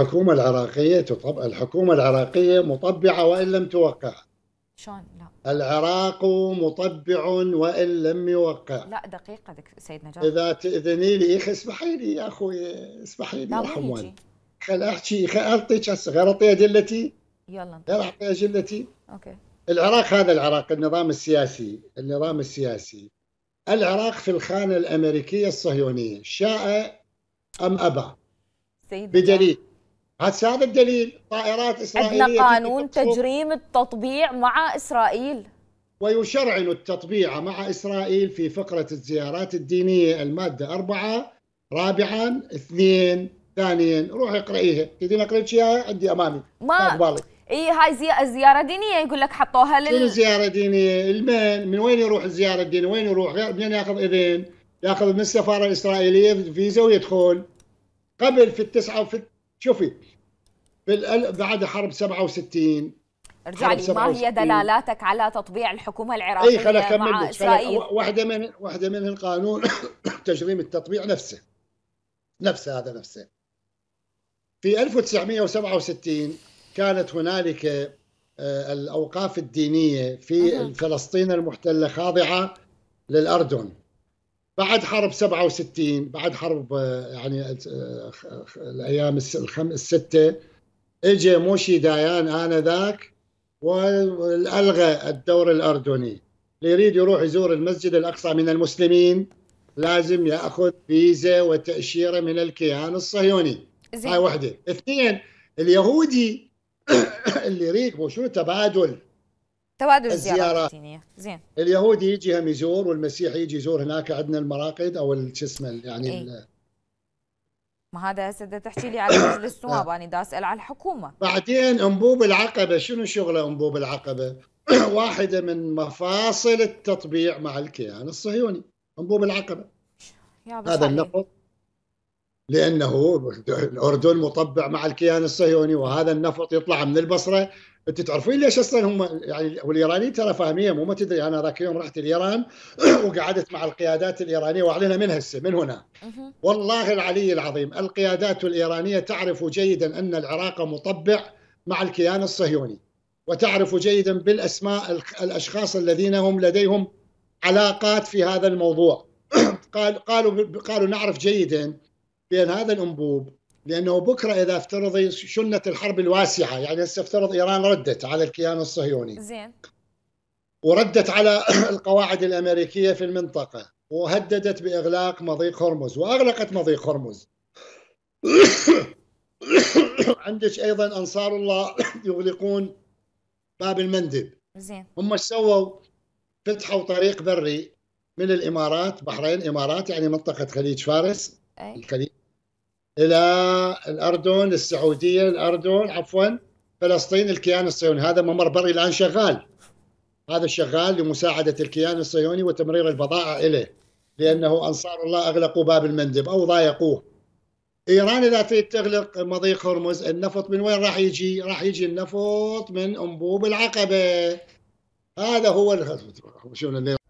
الحكومة العراقية تطب... الحكومة العراقية مطبعة وإن لم توقع شلون لا العراق مطبع وإن لم يوقع لا دقيقة دك سيد نجار إذا تأذني لي إخي اسمحي لي يا أخوي اسمحي لي يا حموان خل أحكي خل أعطيك هسه غير أعطي أدلتي يلا غير أعطي أدلتي أوكي العراق هذا العراق النظام السياسي النظام السياسي العراق في الخانة الأمريكية الصهيونية شاء أم أبى سيد بدليل هذا هذا الدليل طائرات اسرائيليه عندنا قانون تجريم التطبيع مع اسرائيل ويشرعن التطبيع مع اسرائيل في فقره الزيارات الدينيه الماده أربعة رابعا اثنين ثانيا روح اقرايها تريدين اقرا اياها عندي امامي ما اقبالك اي هاي زي زياره دينيه يقول لك حطوها لل شنو زياره دينيه؟ المين من وين يروح الزياره الدينيه؟ وين يروح؟ غير منين ياخذ اذن؟ ياخذ من السفاره الاسرائيليه فيزا ويدخل قبل في التسعه وفي شوفي بعد حرب 67 ارجع لي ما هي دلالاتك على تطبيع الحكومه العراقيه اي خليني اكمل مع واحده من واحده من القانون تجريم التطبيع نفسه نفسه هذا نفسه في 1967 كانت هنالك آه، الاوقاف الدينيه في فلسطين المحتله خاضعه للاردن بعد حرب 67 بعد حرب آه، يعني آه، آه، الايام السته اجى موشي دايان انذاك والغى الدور الاردني اللي يريد يروح يزور المسجد الاقصى من المسلمين لازم ياخذ فيزا وتاشيره من الكيان الصهيوني هاي وحده اثنين اليهودي اللي يريد شنو تبادل تبادل الزيارات زين اليهودي يجي هم يزور والمسيحي يجي يزور هناك عندنا المراقد او شو اسمه يعني إيه؟ ما هذا هسه تحكي لي على مجلس النواب آه. انا دا اسال على الحكومه بعدين انبوب العقبه شنو شغله انبوب العقبه؟ واحده من مفاصل التطبيع مع الكيان الصهيوني انبوب العقبه هذا النقط لانه الاردن مطبع مع الكيان الصهيوني وهذا النفط يطلع من البصره انت تعرفين ليش اصلا هم يعني والايرانيين ترى فاهمين مو ما تدري انا ذاك اليوم رحت الايران وقعدت مع القيادات الايرانيه واعلنا من هسه من هنا والله العلي العظيم القيادات الايرانيه تعرف جيدا ان العراق مطبع مع الكيان الصهيوني وتعرف جيدا بالاسماء الاشخاص الذين هم لديهم علاقات في هذا الموضوع قال قالوا قالوا نعرف جيدا بين هذا الانبوب لانه بكره اذا افترضي شنت الحرب الواسعه يعني هسه افترض ايران ردت على الكيان الصهيوني زين وردت على القواعد الامريكيه في المنطقه وهددت باغلاق مضيق هرمز واغلقت مضيق هرمز عندك ايضا انصار الله يغلقون باب المندب زين هم ايش سووا؟ فتحوا طريق بري من الامارات بحرين امارات يعني منطقه خليج فارس أي. الخليج الى الاردن السعوديه الاردن عفوا فلسطين الكيان الصهيوني هذا ممر بري الان شغال هذا شغال لمساعده الكيان الصهيوني وتمرير البضائع اليه لانه انصار الله اغلقوا باب المندب او ضايقوه ايران اذا تريد تغلق مضيق هرمز النفط من وين راح يجي؟ راح يجي النفط من انبوب العقبه هذا هو شوف